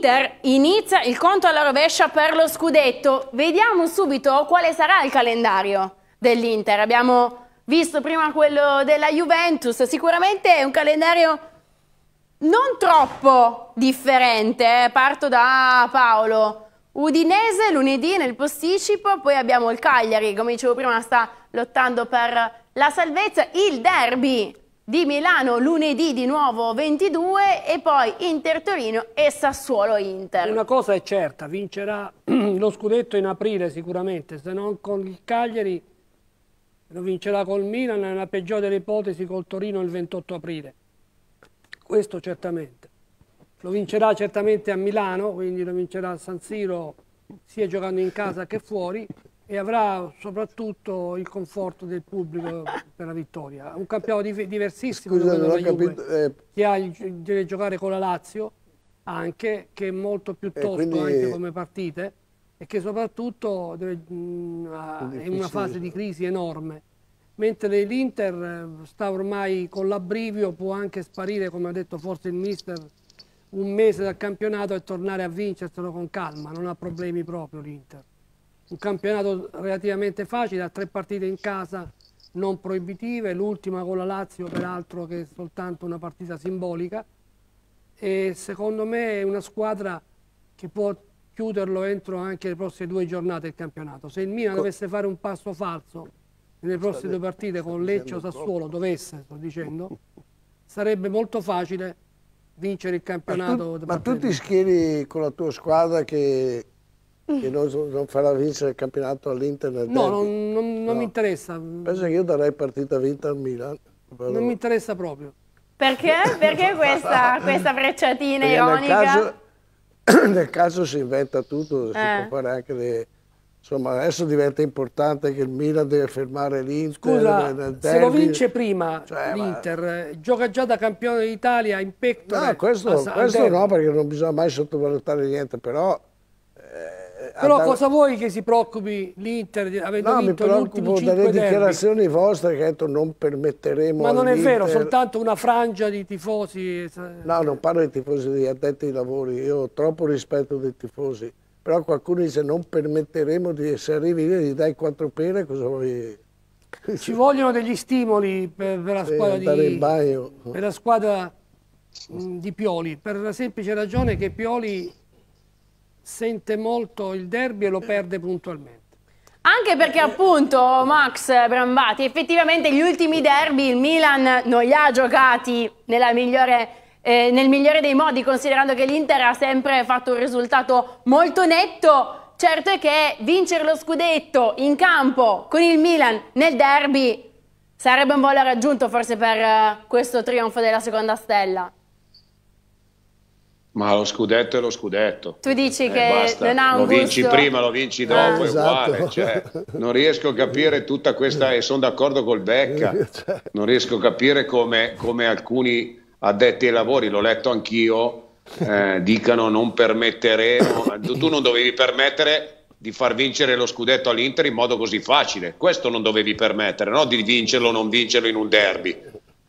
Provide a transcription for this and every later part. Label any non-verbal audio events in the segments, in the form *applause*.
L'Inter inizia il conto alla rovescia per lo scudetto. Vediamo subito quale sarà il calendario dell'Inter. Abbiamo visto prima quello della Juventus, sicuramente è un calendario non troppo differente. Eh. Parto da Paolo. Udinese lunedì nel posticipo, poi abbiamo il Cagliari, come dicevo prima sta lottando per la salvezza, il derby di Milano lunedì di nuovo 22 e poi Inter Torino e Sassuolo Inter. Una cosa è certa, vincerà *clears throat* lo scudetto in aprile sicuramente, se non con il Cagliari lo vincerà col Milan, nella peggiore delle ipotesi col Torino il 28 aprile. Questo certamente. Lo vincerà certamente a Milano, quindi lo vincerà a San Siro sia giocando in casa che fuori e avrà soprattutto il conforto del pubblico per la vittoria. Un campionato diversissimo Scusa, non ho capito, eh... che ha, deve giocare con la Lazio anche, che è molto più eh, tosto quindi... anche come partite e che soprattutto deve, mh, mm, è in una fase di crisi enorme. Mentre l'Inter eh, sta ormai con l'abbrivio, può anche sparire, come ha detto forse il mister, un mese dal campionato e tornare a vincerselo con calma, non ha problemi proprio l'Inter un campionato relativamente facile, ha tre partite in casa non proibitive, l'ultima con la Lazio peraltro che è soltanto una partita simbolica e secondo me è una squadra che può chiuderlo entro anche le prossime due giornate del campionato. Se il Milan dovesse fare un passo falso nelle prossime due partite con Lecce o Sassuolo, dovesse, sto dicendo, *laughs* sarebbe molto facile vincere il campionato. Ma tu, ma tu ti schieri con la tua squadra che che non, non farà vincere il campionato all'Inter nel No, non, non, non no. mi interessa. Penso che io darei partita vinta al Milan. Però... Non mi interessa proprio. Perché? Perché questa, questa frecciatina Perché ironica? Nel caso, *clears throat* nel caso, si inventa tutto, eh. si può fare anche le... Insomma, adesso diventa importante che il Milan deve fermare l'Inter. Scusa, se lo vince prima cioè, l'Inter, ma... gioca già da campione d'Italia in pectore. No, questo, questo no, perché non bisogna mai sottovalutare niente, però eh, eh, Però andare... cosa vuoi che si preoccupi l'Inter avendo no, vinto gli ultimi 5 derby? No, mi preoccupo dalle dichiarazioni vostre che ha detto non permetteremo Ma non è vero, soltanto una frangia di tifosi... Eh, no, non parlo di tifosi, di addetti ai lavori, io ho troppo rispetto dei tifosi. Però qualcuno dice non permetteremo di se arrivi lì gli dai quattro pene, cosa vuoi... *laughs* Ci vogliono degli stimoli per, per la squadra di... Per la squadra di Pioli, per la semplice ragione che Pioli sente molto il derby e lo perde puntualmente. Anche perché appunto Max Brambati, effettivamente gli ultimi derby il Milan non li ha giocati migliore, eh, nel migliore dei modi, considerando che l'Inter ha sempre fatto un risultato molto netto. Certo è che vincere lo scudetto in campo con il Milan nel derby sarebbe un volo raggiunto forse per eh, questo trionfo della seconda stella. Ma lo scudetto è lo scudetto. Tu dici eh, che basta. Lo vinci prima, lo vinci dopo, è ah, esatto. uguale. Cioè, non riesco a capire tutta questa, e sono d'accordo col Becca. Eh, cioè. non riesco a capire come, come alcuni addetti ai lavori, l'ho letto anch'io, eh, dicano non permetteremo, tu non dovevi permettere di far vincere lo scudetto all'Inter in modo così facile, questo non dovevi permettere, no? di vincerlo o non vincerlo in un derby.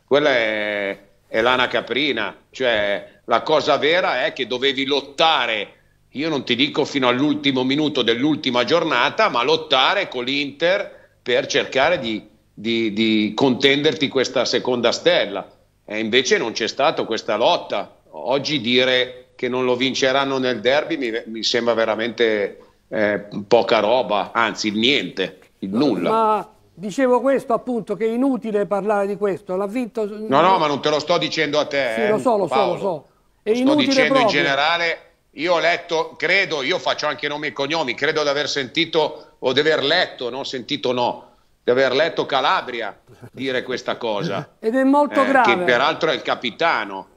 Quella è, è l'ana caprina, cioè la cosa vera è che dovevi lottare, io non ti dico fino all'ultimo minuto dell'ultima giornata, ma lottare con l'Inter per cercare di, di, di contenderti questa seconda stella. E invece non c'è stata questa lotta. Oggi dire che non lo vinceranno nel derby mi, mi sembra veramente eh, poca roba, anzi niente, il nulla. Ma... Dicevo questo appunto che è inutile parlare di questo, l'ha vinto... No, no, ma non te lo sto dicendo a te. Sì, eh, lo so, lo Paolo. so, lo so. È Sto dicendo proprio. in generale, io ho letto, credo, io faccio anche nomi e cognomi, credo di aver sentito o di aver letto, non sentito no, di aver letto Calabria dire questa cosa. *laughs* Ed è molto eh, grave. Che peraltro è il capitano.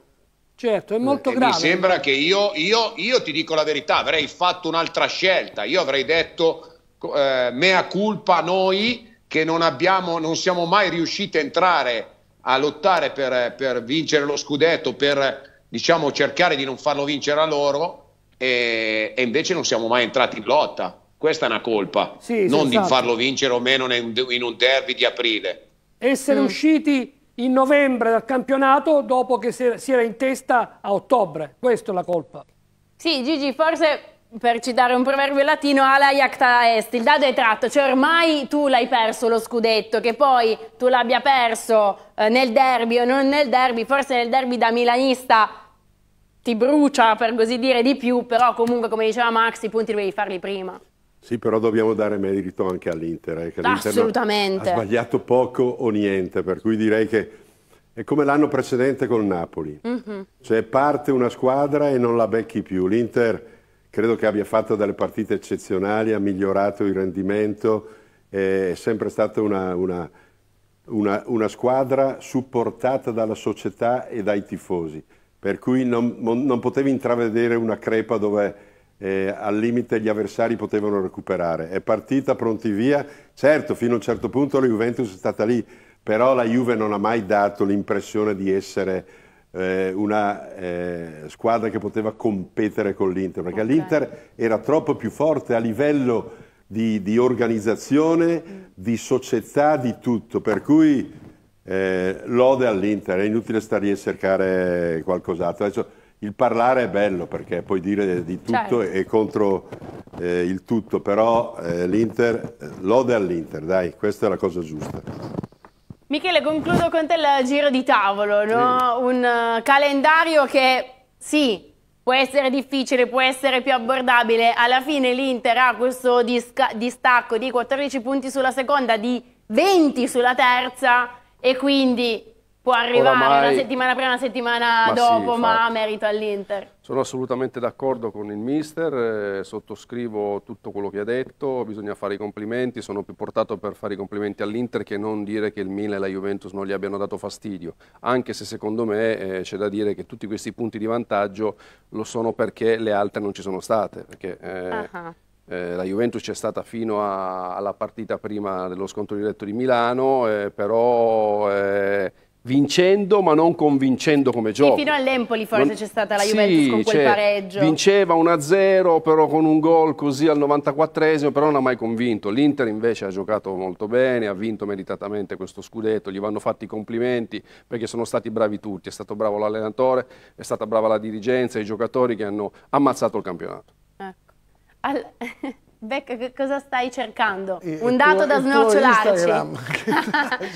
Certo, è eh, molto e grave. Mi sembra che io, io, io, ti dico la verità, avrei fatto un'altra scelta. Io avrei detto eh, mea culpa noi che non, abbiamo, non siamo mai riusciti a entrare a lottare per, per vincere lo scudetto, per diciamo, cercare di non farlo vincere a loro e, e invece non siamo mai entrati in lotta. Questa è una colpa, sì, non di esatto. farlo vincere o meno in un derby di aprile. Essere mm. usciti in novembre dal campionato dopo che si era in testa a ottobre, questa è la colpa. Sì, Gigi, forse per citare un proverbio latino, ala iacta est, il dado è tratto, cioè ormai tu l'hai perso lo scudetto, che poi tu l'abbia perso eh, nel derby o non nel derby, forse nel derby da milanista ti brucia per così dire di più, però comunque come diceva Max i punti dovevi farli prima. Sì, però dobbiamo dare merito anche all'Inter, eh, che Assolutamente. ha sbagliato poco o niente, per cui direi che è come l'anno precedente con Napoli. Mm -hmm. Cioè parte una squadra e non la becchi più. L'Inter credo che abbia fatto delle partite eccezionali, ha migliorato il rendimento, è sempre stata una, una, una, una squadra supportata dalla società e dai tifosi per cui non, non potevi intravedere una crepa dove eh, al limite gli avversari potevano recuperare. È partita pronti via, certo fino a un certo punto la Juventus è stata lì, però la Juve non ha mai dato l'impressione di essere eh, una eh, squadra che poteva competere con l'Inter, perché okay. l'Inter era troppo più forte a livello di, di organizzazione, di società, di tutto, per cui eh, lode all'Inter, è inutile stare a cercare qualcos'altro. Adesso il parlare è bello perché puoi dire di tutto certo. e contro eh, il tutto, però eh, l'Inter, lode all'Inter, dai, questa è la cosa giusta. Michele, concludo con te il giro di tavolo, no? sì. un eh, calendario che sì, può essere difficile, può essere più abbordabile, alla fine l'Inter ha questo distacco di 14 punti sulla seconda, di 20 sulla terza, e quindi può arrivare Oramai, una settimana prima, una settimana ma dopo, sì, ma merito all'Inter. Sono assolutamente d'accordo con il mister, eh, sottoscrivo tutto quello che ha detto, bisogna fare i complimenti, sono più portato per fare i complimenti all'Inter che non dire che il Milan e la Juventus non gli abbiano dato fastidio, anche se secondo me eh, c'è da dire che tutti questi punti di vantaggio lo sono perché le altre non ci sono state, perché, eh, uh -huh. Eh, la Juventus c'è stata fino a, alla partita prima dello scontro diretto di Milano, eh, però eh, vincendo ma non convincendo come gioco. E fino all'Empoli forse non... c'è stata la Juventus con quel cioè, pareggio. Vinceva 1-0 però con un gol così al 94esimo, però non ha mai convinto. L'Inter invece ha giocato molto bene, ha vinto meritatamente questo scudetto, gli vanno fatti i complimenti perché sono stati bravi tutti, è stato bravo l'allenatore, è stata brava la dirigenza, i giocatori che hanno ammazzato il campionato. Al... *laughs* Becca, che cosa stai cercando? E, Un dato tuo, da snocciolarci.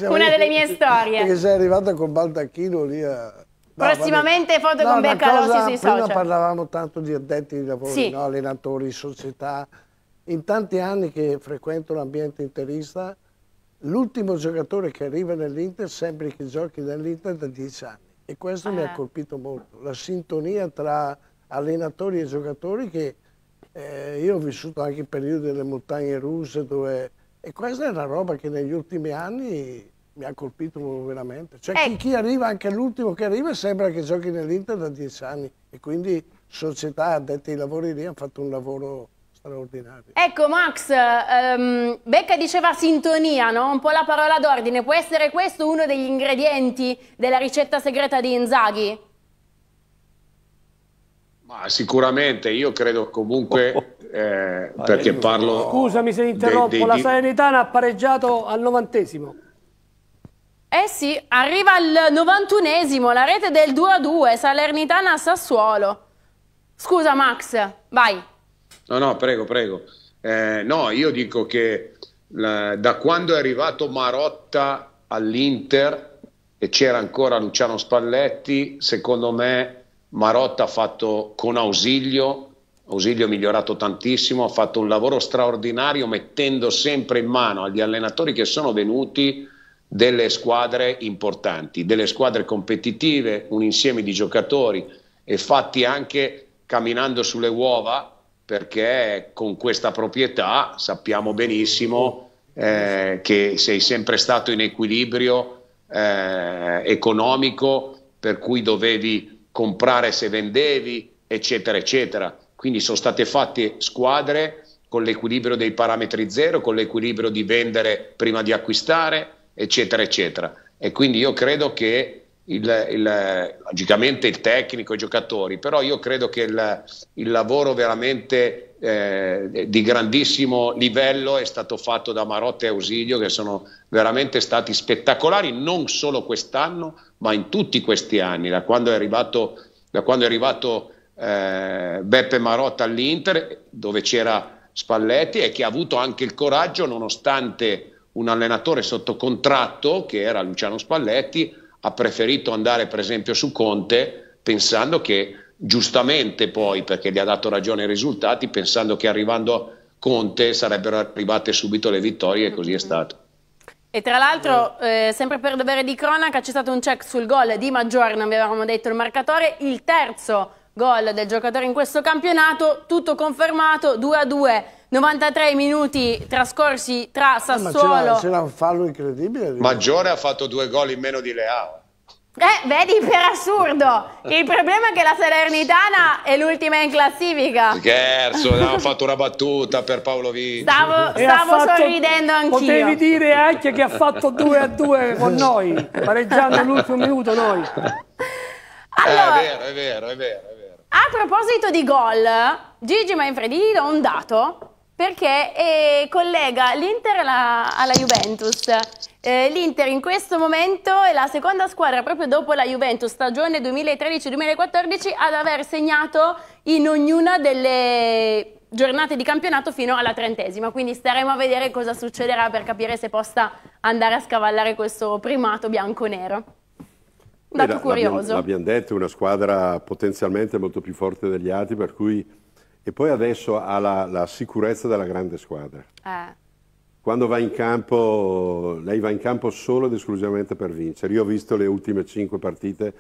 *laughs* *laughs* Una delle mie storie. Perché sei arrivata con baldacchino lì a... No, Prossimamente vabbè. foto no, con Becca Rossi sui social. Prima parlavamo tanto di addetti di lavoro, sì. no? allenatori, società. In tanti anni che frequento l'ambiente interista, l'ultimo giocatore che arriva nell'Inter sembra che giochi nell'Inter da dieci anni. E questo ah. mi ha eh. colpito molto. La sintonia tra allenatori e giocatori che eh, io ho vissuto anche il periodo delle montagne russe dove... E questa è una roba che negli ultimi anni mi ha colpito veramente. Cioè eh. chi, ecco. chi, arriva, anche l'ultimo che arriva, sembra che giochi nell'Inter da dieci anni. E quindi società addetti ai lavori lì hanno fatto un lavoro straordinario. Ecco Max, um, Becca diceva sintonia, no? un po' la parola d'ordine. Può essere questo uno degli ingredienti della ricetta segreta di Inzaghi? Ma sicuramente, io credo comunque, oh, oh. eh, perché parlo... Scusami se interrompo, dei, dei, la Salernitana ha pareggiato al novantesimo. Eh sì, arriva al novantunesimo, la rete del 2-2, Salernitana-Sassuolo. Scusa Max, vai. No, no, prego, prego. Eh, no, io dico che la, da quando è arrivato Marotta all'Inter e c'era ancora Luciano Spalletti, secondo me Marotta ha fatto con ausilio, ausilio migliorato tantissimo, ha fatto un lavoro straordinario mettendo sempre in mano agli allenatori che sono venuti delle squadre importanti, delle squadre competitive, un insieme di giocatori e fatti anche camminando sulle uova perché con questa proprietà sappiamo benissimo eh, che sei sempre stato in equilibrio eh, economico per cui dovevi comprare se vendevi, eccetera, eccetera. Quindi sono state fatte squadre con l'equilibrio dei parametri zero, con l'equilibrio di vendere prima di acquistare, eccetera, eccetera. E quindi io credo che il, il, logicamente il tecnico, i giocatori, però io credo che il, il lavoro veramente eh, di grandissimo livello è stato fatto da Marotta e Ausilio che sono veramente stati spettacolari non solo quest'anno ma in tutti questi anni, da quando è arrivato, quando è arrivato eh, Beppe Marotta all'Inter dove c'era Spalletti e che ha avuto anche il coraggio nonostante un allenatore sotto contratto che era Luciano Spalletti ha preferito andare per esempio su Conte pensando che giustamente poi, perché gli ha dato ragione i risultati, pensando che arrivando Conte sarebbero arrivate subito le vittorie e così è stato. E tra l'altro, eh, sempre per dovere di cronaca, c'è stato un check sul gol di Maggiore non vi avevamo detto il marcatore, il terzo gol del giocatore in questo campionato, tutto confermato, 2 a 2 93 minuti trascorsi tra eh, Sassuolo. Ma c'era un fallo incredibile. Maggiore ha fatto due gol in meno di Leao. Eh, vedi, per assurdo. Il problema è che la Salernitana è l'ultima in classifica. Scherzo, no, *laughs* fatto una battuta per Paolo Vinci. Stavo, stavo fatto, sorridendo anch'io. Potevi dire anche che ha fatto 2 *laughs* a 2 con noi, pareggiando all'ultimo minuto noi. Eh, allora, eh, è vero, è vero, è vero, A proposito di gol, Gigi Manfredini do un dato perché eh, collega l'Inter alla, alla Juventus. Eh, L'Inter in questo momento è la seconda squadra proprio dopo la Juventus, stagione 2013-2014, ad aver segnato in ognuna delle giornate di campionato fino alla trentesima, quindi staremo a vedere cosa succederà per capire se possa andare a scavallare questo primato bianco-nero. Dato curioso. L'abbiamo detto, è una squadra potenzialmente molto più forte degli altri, per cui e poi adesso ha la, la sicurezza della grande squadra. Eh. Quando va in campo, lei va in campo solo ed esclusivamente per vincere. Io ho visto le ultime cinque partite.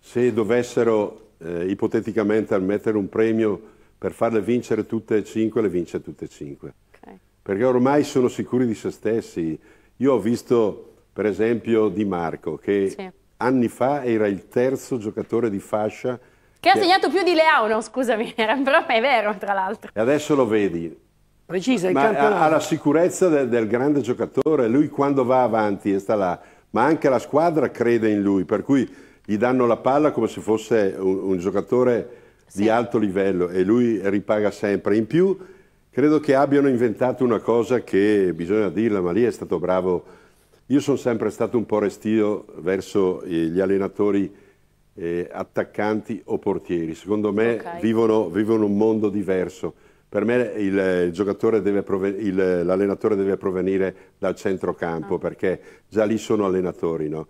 Se dovessero eh, ipoteticamente mettere un premio per farle vincere tutte e cinque, le vince tutte e cinque. Okay. Perché ormai sono sicuri di se stessi. Io ho visto per esempio Di Marco che sì. anni fa era il terzo giocatore di fascia che ha segnato più di Leao, scusami, *laughs* però è vero tra l'altro. E adesso lo vedi. Preciso, il Ma eh, campionato. Ha la sicurezza del, del grande giocatore, lui quando va avanti e sta là, ma anche la squadra crede in lui, per cui gli danno la palla come se fosse un, un giocatore sì. di alto livello e lui ripaga sempre. In più credo che abbiano inventato una cosa che bisogna dirla, ma lì è stato bravo. Io sono sempre stato un po' restio verso gli allenatori eh, attaccanti o portieri. Secondo me okay. vivono, vivono, un mondo diverso. Per me eh, l'allenatore deve, deve provenire dal centrocampo ah. perché già lì sono allenatori. No?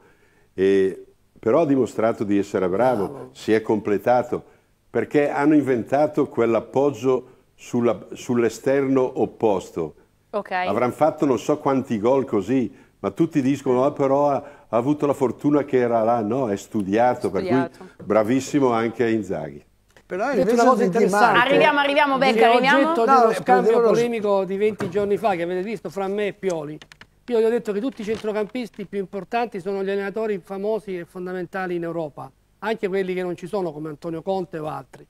E, però ha dimostrato di essere bravo, bravo, si è completato perché hanno inventato quell'appoggio sull'esterno opposto. Okay. Avranno fatto non so quanti gol così, ma tutti dicono: ah, però ha avuto la fortuna che era là, no? È studiato, studiato. per cui bravissimo anche a Inzaghi. Però è una cosa interessante. Arriviamo, arriviamo, Becca, arriviamo. No, dello eh, scambio polemico di 20 giorni fa che avete visto fra me e Pioli. Io gli ho detto che tutti i centrocampisti più importanti sono gli allenatori famosi e fondamentali in Europa, anche quelli che non ci sono come Antonio Conte o altri.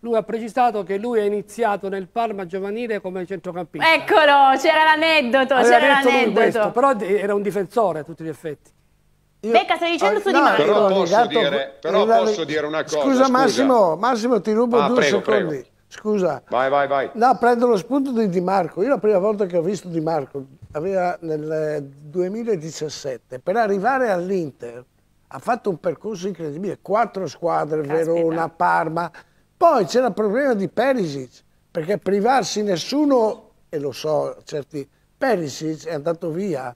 Lui ha precisato che lui è iniziato nel Parma giovanile come centrocampista. Eccolo, c'era l'aneddoto, c'era l'aneddoto. Però era un difensore a tutti gli effetti. Io... Becca, stai dicendo ah, su no, Di Marco. Però posso, legato... dire, però posso dire una cosa. Scusa, scusa. Massimo, Massimo, ti rubo ah, due prego, secondi. Prego. Scusa. Vai, vai, vai. No, prendo lo spunto di Di Marco. Io la prima volta che ho visto Di Marco aveva nel 2017. Per arrivare all'Inter ha fatto un percorso incredibile. Quattro squadre, Caspita. Verona, Parma. Poi c'era il problema di Perisic, perché privarsi nessuno, e lo so, certi... Perisic è andato via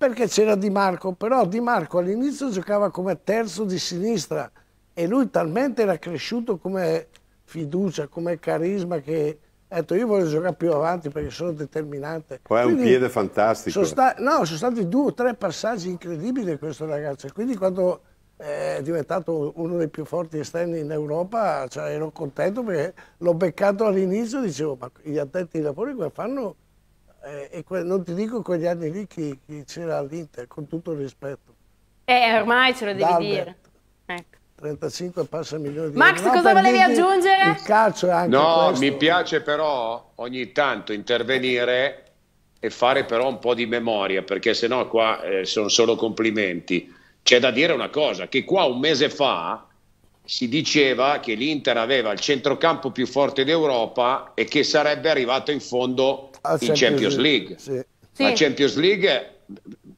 perché c'era Di Marco, però Di Marco all'inizio giocava come terzo di sinistra e lui talmente era cresciuto come fiducia, come carisma che ha detto io voglio giocare più avanti perché sono determinante. Poi ha un piede fantastico. Sono no, sono stati due o tre passaggi incredibili di questo ragazzo quindi quando eh, è diventato uno dei più forti esterni in Europa cioè, ero contento perché l'ho beccato all'inizio dicevo ma gli addetti di lavoro come fanno eh, e non ti dico quegli anni lì che, chi c'era l'Inter, con tutto il rispetto. Eh, ormai ce lo devi D'Albert. dire. Ecco. 35 passa milioni di Max, no, cosa volevi aggiungere? Il calcio è anche No, questo. mi piace però ogni tanto intervenire e fare però un po' di memoria, perché sennò qua eh, sono solo complimenti. C'è da dire una cosa, che qua un mese fa si diceva che l'Inter aveva il centrocampo più forte d'Europa e che sarebbe arrivato in fondo in Champions League. Sì. Sì. La Champions League,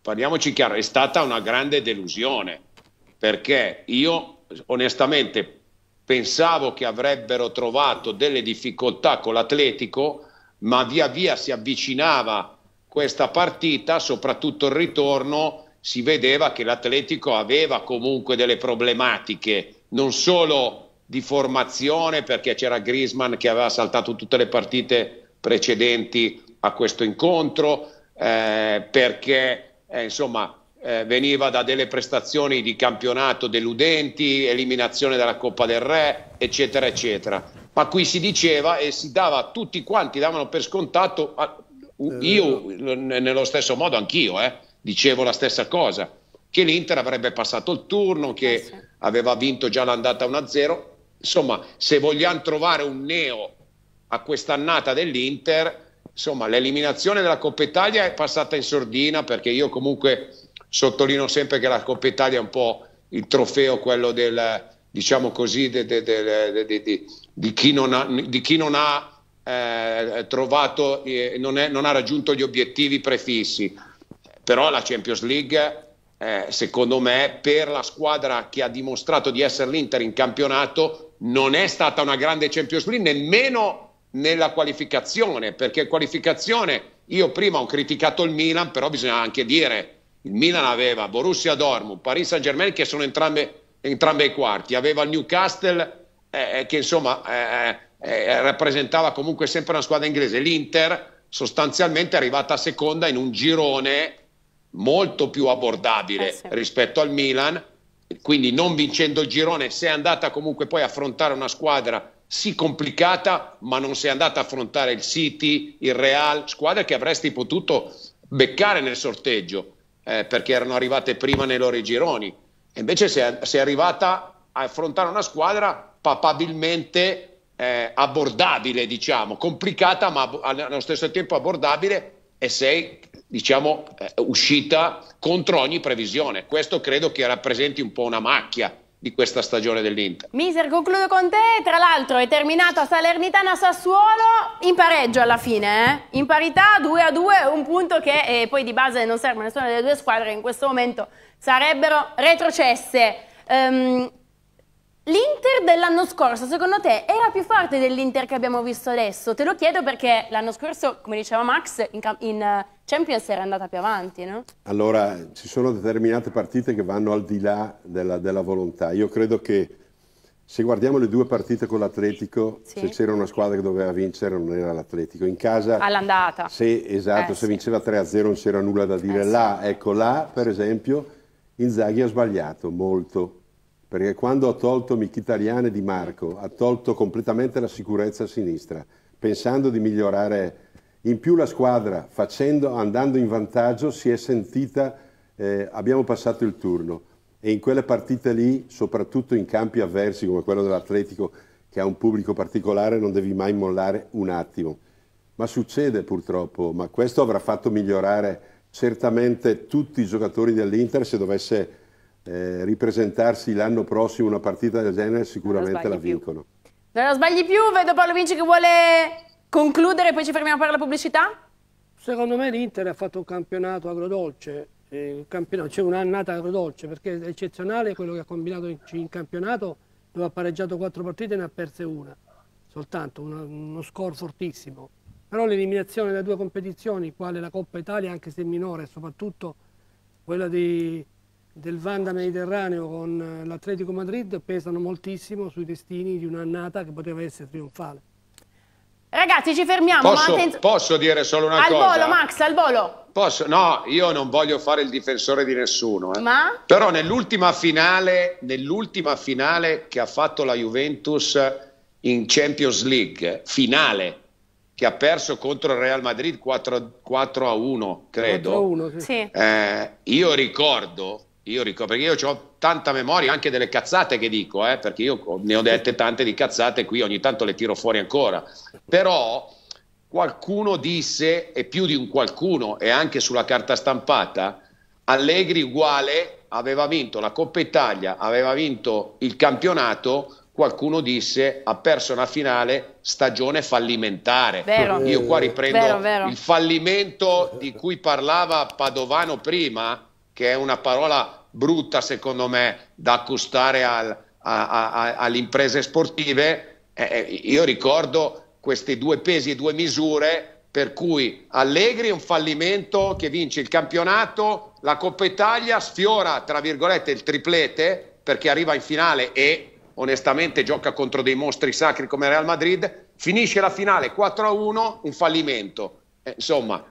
parliamoci chiaro, è stata una grande delusione perché io onestamente pensavo che avrebbero trovato delle difficoltà con l'Atletico, ma via via si avvicinava questa partita, soprattutto il ritorno, si vedeva che l'Atletico aveva comunque delle problematiche, non solo di formazione, perché c'era Grisman che aveva saltato tutte le partite precedenti a questo incontro, eh, perché eh, insomma, eh, veniva da delle prestazioni di campionato deludenti, eliminazione della Coppa del Re, eccetera, eccetera. Ma qui si diceva e si dava, tutti quanti davano per scontato, eh, io nello stesso modo anch'io, eh, dicevo la stessa cosa, che l'Inter avrebbe passato il turno, che eh, aveva vinto già l'andata 1-0. Insomma, se vogliamo trovare un neo a quest'annata dell'Inter, insomma l'eliminazione della Coppa Italia è passata in sordina perché io comunque sottolineo sempre che la Coppa Italia è un po' il trofeo, quello del, diciamo così, de, de, de, di chi non ha, chi non ha eh, trovato, eh, non, è, non, ha raggiunto gli obiettivi prefissi. Però la Champions League, eh, secondo me, per la squadra che ha dimostrato di essere l'Inter in campionato, non è stata una grande Champions League, nemmeno nella qualificazione, perché qualificazione io prima ho criticato il Milan, però bisogna anche dire il Milan aveva Borussia Dortmund, Paris Saint-Germain che sono entrambe, entrambe ai quarti, aveva il Newcastle eh, eh che insomma eh, eh, eh, rappresentava comunque sempre una squadra inglese, l'Inter sostanzialmente è arrivata seconda in un girone molto più abbordabile eh sì. rispetto al Milan, quindi non vincendo il girone, se è andata comunque poi a affrontare una squadra sì complicata, ma non sei andata a affrontare il City, il Real, squadre che avresti potuto beccare nel sorteggio, eh, perché erano arrivate prima nei loro gironi. E invece sei, sei arrivata a affrontare una squadra papabilmente eh, abbordabile, diciamo, complicata, ma allo stesso tempo abbordabile e sei diciamo, eh, uscita contro ogni previsione. Questo credo che rappresenti un po' una macchia di questa stagione dell'Inter. Miser, concludo con te. Tra l'altro è terminato Salernitana Sassuolo in pareggio alla fine, eh? in parità 2 a 2, un punto che eh, poi di base non serve a nessuna delle due squadre in questo momento sarebbero retrocesse. Um, L'Inter dell'anno scorso, secondo te, era più forte dell'Inter che abbiamo visto adesso? Te lo chiedo perché l'anno scorso, come diceva Max, in, in eh, Champions era andata più avanti, no? Allora, ci sono determinate partite che vanno al di là della, della volontà. Io credo che se guardiamo le due partite con l'Atletico, sì. se c'era una squadra che doveva vincere non era l'Atletico. In casa... All'andata. Sì, esatto, eh, se sì. vinceva 3-0 non c'era nulla da dire. Eh, là, sì. ecco, là, per esempio, Inzaghi ha sbagliato molto perché quando ha tolto Michitariane di Marco, ha tolto completamente la sicurezza a sinistra, pensando di migliorare in più la squadra, facendo, andando in vantaggio, si è sentita, eh, abbiamo passato il turno e in quelle partite lì, soprattutto in campi avversi come quello dell'Atletico, che ha un pubblico particolare, non devi mai mollare un attimo. Ma succede purtroppo, ma questo avrà fatto migliorare certamente tutti i giocatori dell'Inter se dovesse eh, ripresentarsi l'anno prossimo una partita del genere sicuramente la vincono. Più. Non sbagli più, vedo Paolo Vinci che vuole concludere, e poi ci fermiamo per la pubblicità. Secondo me l'Inter ha fatto un campionato agrodolce, eh, c'è cioè un'annata agrodolce perché è eccezionale quello che ha combinato in, in campionato dove ha pareggiato quattro partite e ne ha perse una, soltanto una, uno score fortissimo. Però l'eliminazione da due competizioni, quale la Coppa Italia, anche se minore, soprattutto quella di, del Vanda Mediterraneo con eh, l'Atletico Madrid pesano moltissimo sui destini di un'annata che poteva essere trionfale. Ragazzi, ci fermiamo. Posso, Attenz posso dire solo una al cosa? Al volo, Max, al volo. Posso? No, io non voglio fare il difensore di nessuno. Eh. Ma? Però nell'ultima finale, nell'ultima finale che ha fatto la Juventus in Champions League, finale, che ha perso contro il Real Madrid 4, 4 a 1, credo. 4 a 1, sì. Eh, io ricordo io ricordo, perché io ho tanta memoria anche delle cazzate che dico, eh, perché io ne ho dette tante di cazzate qui, ogni tanto le tiro fuori ancora. Però qualcuno disse, e più di un qualcuno, e anche sulla carta stampata, Allegri uguale aveva vinto la Coppa Italia, aveva vinto il campionato, qualcuno disse ha perso una finale stagione fallimentare. Vero. Io qua riprendo vero, vero. il fallimento di cui parlava Padovano prima che è una parola brutta secondo me da accostare al, a, a, alle imprese sportive, eh, eh io ricordo questi due pesi e due misure per cui Allegri è un fallimento che vince il campionato, la Coppa Italia sfiora tra virgolette il triplete perché arriva in finale e onestamente gioca contro dei mostri sacri come Real Madrid, finisce la finale 4-1, un fallimento. Eh, insomma,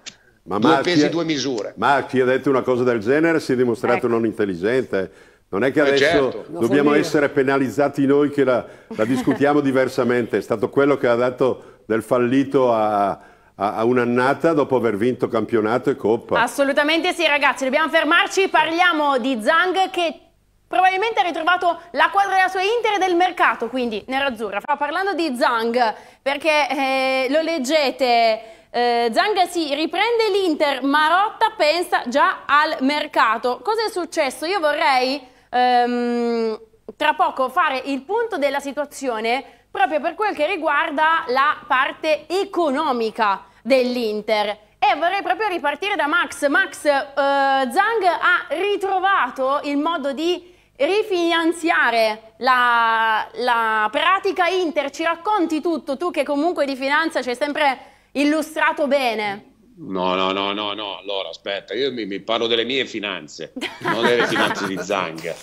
ma due Marchi, pesi, due misure. Ma chi ha detto una cosa del genere si è dimostrato ecco. non intelligente. Non è che eh, adesso certo. dobbiamo essere penalizzati noi che la, la discutiamo *laughs* diversamente. È stato quello che ha dato del fallito a, a, un'annata dopo aver vinto campionato e coppa. Assolutamente sì ragazzi, dobbiamo fermarci, parliamo di Zhang che probabilmente ha ritrovato la quadra della sua Inter e del mercato, quindi nerazzurra. Parlando di Zhang, perché eh, lo leggete eh, Zanga si riprende l'Inter, Marotta pensa già al mercato. Cosa è successo? Io vorrei ehm, tra poco fare il punto della situazione proprio per quel che riguarda la parte economica dell'Inter. E vorrei proprio ripartire da Max. Max, eh, Zang ha ritrovato il modo di rifinanziare la, la pratica Inter. Ci racconti tutto, tu che comunque di finanza c'è sempre illustrato bene. No, no, no, no, no, allora aspetta, io mi, mi parlo delle mie finanze, non delle finanze di Zang.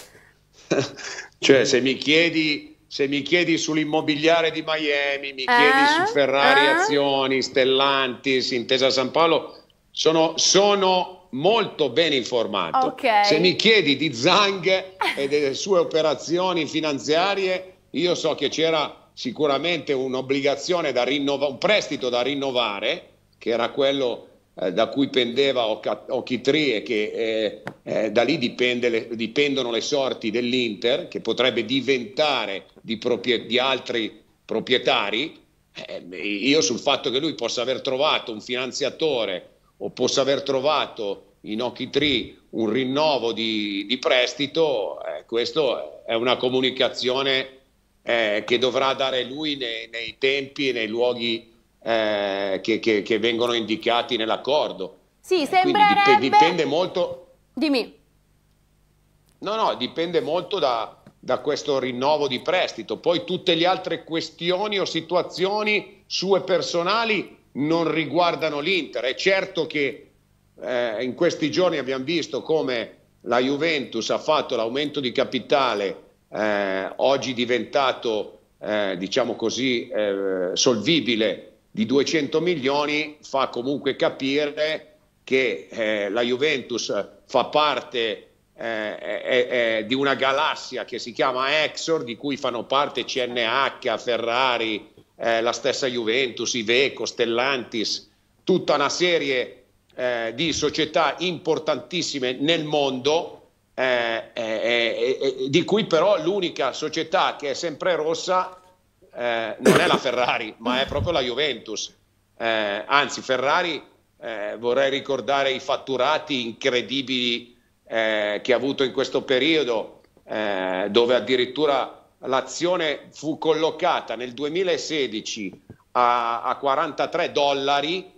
*laughs* cioè, se mi chiedi se mi chiedi sull'immobiliare di Miami, mi chiedi eh? su Ferrari eh? Azioni, Stellantis, Intesa San Paolo, sono, sono molto ben informato. Okay. Se mi chiedi di Zang e delle sue operazioni finanziarie, io so che c'era sicuramente un'obbligazione da rinnovare, un prestito da rinnovare, che era quello eh, da cui pendeva Occhi Ochitrì e che eh, eh da lì le, dipendono le sorti dell'Inter, che potrebbe diventare di, proprie, di altri proprietari. Eh, io sul fatto che lui possa aver trovato un finanziatore o possa aver trovato in Occhi Ochitrì un rinnovo di, di prestito, eh, questo è una comunicazione eh, che dovrà dare lui nei, nei tempi e nei luoghi eh, che, che, che, vengono indicati nell'accordo. Sì, sembrerebbe... Quindi dipende molto... Dimmi. No, no, dipende molto da, da questo rinnovo di prestito. Poi tutte le altre questioni o situazioni sue personali non riguardano l'Inter. È certo che eh, in questi giorni abbiamo visto come la Juventus ha fatto l'aumento di capitale eh, oggi diventato, eh, diciamo così, eh, solvibile di 200 milioni, fa comunque capire che eh, la Juventus fa parte eh, di una galassia che si chiama Exor, di cui fanno parte CNH, Ferrari, eh, la stessa Juventus, Iveco, Stellantis, tutta una serie di società importantissime nel mondo eh eh, eh, eh, di cui però l'unica società che è sempre rossa eh, non è la Ferrari, ma è proprio la Juventus. anzi, Ferrari vorrei ricordare i fatturati incredibili che ha avuto in questo periodo, dove addirittura l'azione fu collocata nel 2016 a, a 43 dollari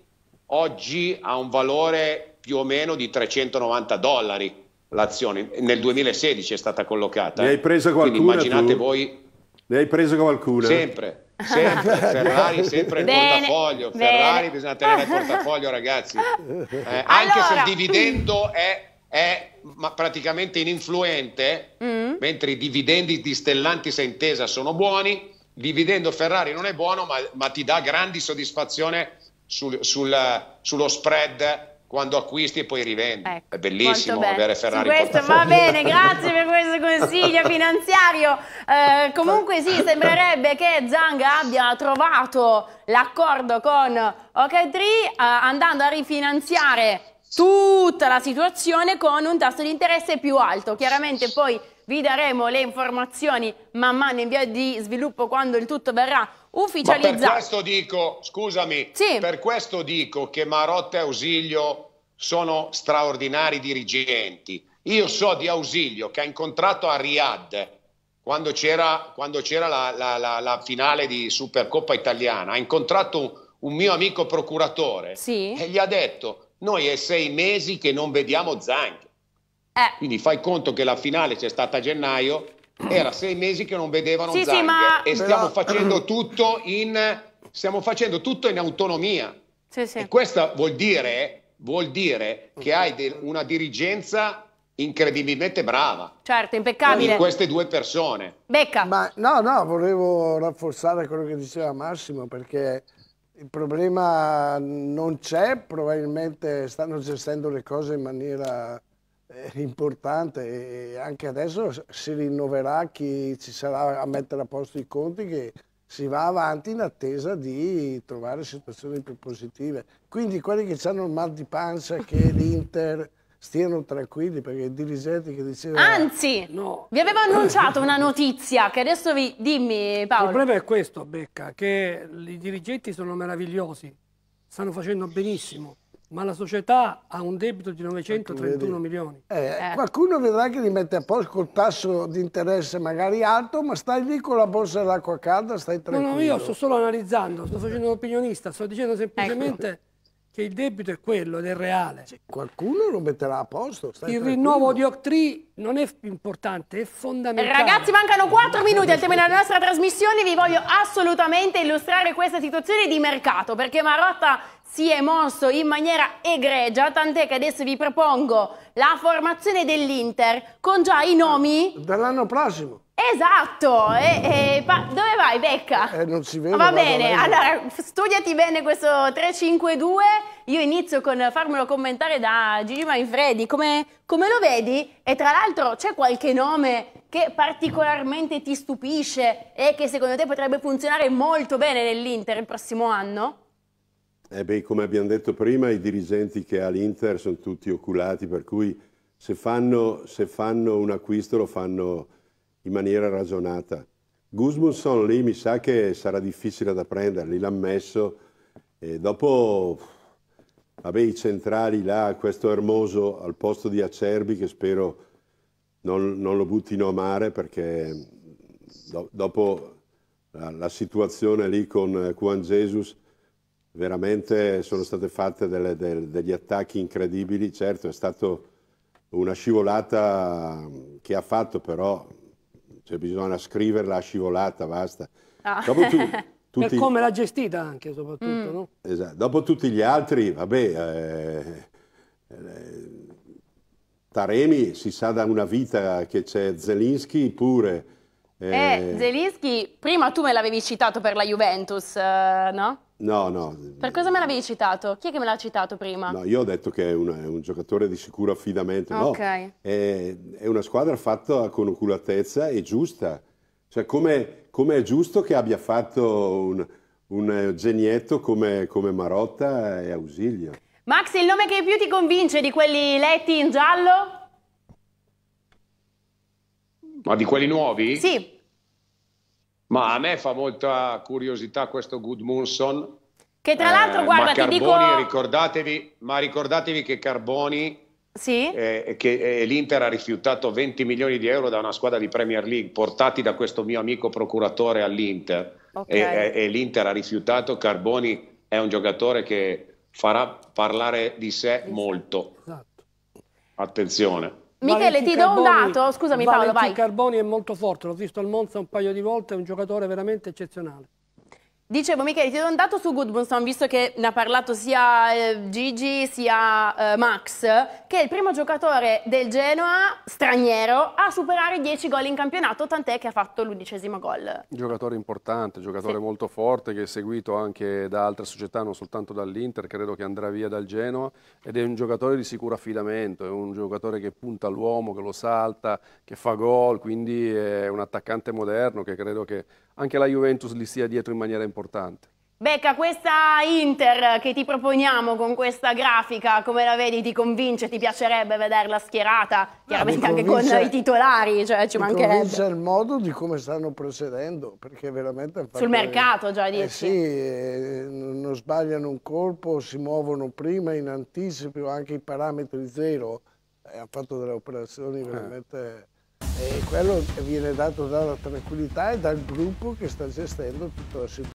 oggi ha un valore più o meno di 390 dollari l'azione. Nel 2016 è stata collocata. Ne hai presa qualcuna? Quindi immaginate tu? voi. Ne hai presa qualcuna? Sempre. Sempre, *laughs* Ferrari sempre bene, il portafoglio, bene. Ferrari bisogna tenere il portafoglio ragazzi, eh, allora. anche se il dividendo mm. è, è praticamente ininfluente, mm. mentre i dividendi di Stellantis e Intesa sono buoni, il dividendo Ferrari non è buono ma, ma ti dà grandi soddisfazioni sul, sul, sullo spread quando acquisti e poi rivendi. Ecco, è bellissimo avere Ferrari. Questo, va bene, grazie per *laughs* questo consiglio finanziario. Eh, comunque sì, sembrerebbe che Zanga abbia trovato l'accordo con OK3 eh, andando a rifinanziare tutta la situazione con un tasso di interesse più alto. Chiaramente poi vi daremo le informazioni man mano in via di sviluppo quando il tutto verrà ufficializzato. Ma per questo dico, scusami, sì. per questo dico che Marotta e Ausilio sono straordinari dirigenti. Io so di Ausilio che ha incontrato a Riyadh quando c'era, la, la, la, la, finale di Supercoppa italiana, ha incontrato un mio amico procuratore sì. e gli ha detto noi è sei mesi che non vediamo Zang. Eh. Quindi fai conto che la finale c'è stata a gennaio, era sei mesi che non vedevano sì, sì ma... Eh, e stiamo Però... facendo tutto in stiamo facendo tutto in autonomia. Sì, sì. E questo vuol dire, vuol dire che hai de- una dirigenza incredibilmente brava. Certo, impeccabile. Di queste due persone. Becca. Ma no, no, volevo rafforzare quello che diceva Massimo perché il problema non c'è, probabilmente stanno gestendo le cose in maniera importante e anche adesso si rinnoverà chi ci sarà a mettere a posto i conti che si va avanti in attesa di trovare situazioni più positive. Quindi quelli che hanno il mal di pancia che *laughs* l'Inter stiano tranquilli perché i dirigenti che dicevano... Anzi, no. vi avevo annunciato una notizia che adesso vi... Dimmi Paolo. Il problema è questo Becca, che i dirigenti sono meravigliosi, stanno facendo benissimo, ma la società ha un debito di 931 milioni. Eh, eh. Qualcuno vedrà che li mette a posto col tasso di interesse magari alto, ma stai lì con la borsa dell'acqua calda, stai tranquillo. No, no, io sto solo analizzando, sto facendo un opinionista, sto dicendo semplicemente... Ecco che il debito è quello del reale. Cioè, qualcuno lo metterà a posto. il tranquillo. rinnovo di Octree non è importante, è fondamentale. Ragazzi, mancano 4 minuti al termine della nostra trasmissione. Vi voglio assolutamente illustrare questa situazione di mercato perché Marotta si è mosso in maniera egregia, tant'è che adesso vi propongo la formazione dell'Inter con già i nomi... Dell'anno prossimo. Esatto, e, e, dove vai Becca? Eh, non si vede. Va bene, allora studiati bene questo 352, io inizio con farmelo commentare da Gigi Manfredi, come, come lo vedi? E tra l'altro c'è qualche nome che particolarmente ti stupisce e che secondo te potrebbe funzionare molto bene nell'Inter il prossimo anno? Eh beh, come abbiamo detto prima, i dirigenti che ha l'Inter sono tutti oculati, per cui se fanno, se fanno un acquisto lo fanno in maniera ragionata. Gusmunson lì mi sa che sarà difficile da prenderli, l'ha messo. E dopo, vabbè, i centrali là, questo Ermoso al posto di Acerbi, che spero non, non lo buttino a mare perché do, dopo la, la, situazione lì con Juan Jesus, veramente sono state fatte delle, delle, degli attacchi incredibili. Certo, è stata una scivolata che ha fatto, però cioè bisogna scriverla a scivolata, basta. Ah. tu, *laughs* tutti... Per come l'ha gestita anche, soprattutto, mm. no? Esatto. Dopo tutti gli altri, vabbè, eh, eh, Taremi si sa da una vita che c'è Zelinski pure. Eh... eh, Zelinski, prima tu me l'avevi citato per la Juventus, eh, no? No, no. Per cosa me l'avevi citato? Chi è che me l'ha citato prima? No, io ho detto che è un, è un giocatore di sicuro affidamento. No, okay. è, è, una squadra fatta con oculatezza e giusta. Cioè, come, come è giusto che abbia fatto un, un genietto come, come Marotta e Ausilio. Max, il nome che più ti convince di quelli letti in giallo? Ma di quelli nuovi? Sì. Ma a me fa molta curiosità questo Goodmunson. Che tra l'altro, eh, guarda, ma Carboni, dico... ricordatevi, ma ricordatevi che Carboni sì? Eh, che eh, l'Inter ha rifiutato 20 milioni di euro da una squadra di Premier League portati da questo mio amico procuratore all'Inter okay. e, e, eh, e l'Inter ha rifiutato Carboni è un giocatore che farà parlare di sé molto esatto. attenzione Michele, ti do un dato, scusami Paolo, vai. Carboni è molto forte, l'ho visto al Monza un paio di volte, è un giocatore veramente eccezionale. Dicevo Michele, ti do un dato su Goodmanson, visto che ne ha parlato sia eh, Gigi sia eh, Max, che è il primo giocatore del Genoa straniero a superare 10 gol in campionato, tant'è che ha fatto l'undicesimo gol. Giocatore importante, giocatore sì. molto forte che è seguito anche da altre società, non soltanto dall'Inter, credo che andrà via dal Genoa ed è un giocatore di sicuro affidamento, è un giocatore che punta l'uomo, che lo salta, che fa gol, quindi è un attaccante moderno che credo che anche la Juventus li sia dietro in maniera importante. Becca, questa Inter che ti proponiamo con questa grafica, come la vedi, ti convince? Ti piacerebbe vederla schierata? Ah, Chiaramente anche con i titolari, cioè ci mancherebbe. Mi convince il modo di come stanno procedendo, perché veramente... Sul mercato già eh, dici? Eh sì, eh, non sbagliano un colpo, si muovono prima, in anticipo, anche i parametri zero. Eh, hanno fatto delle operazioni eh. veramente... E quello viene dato dalla tranquillità e dal gruppo che sta gestendo tutta la situazione.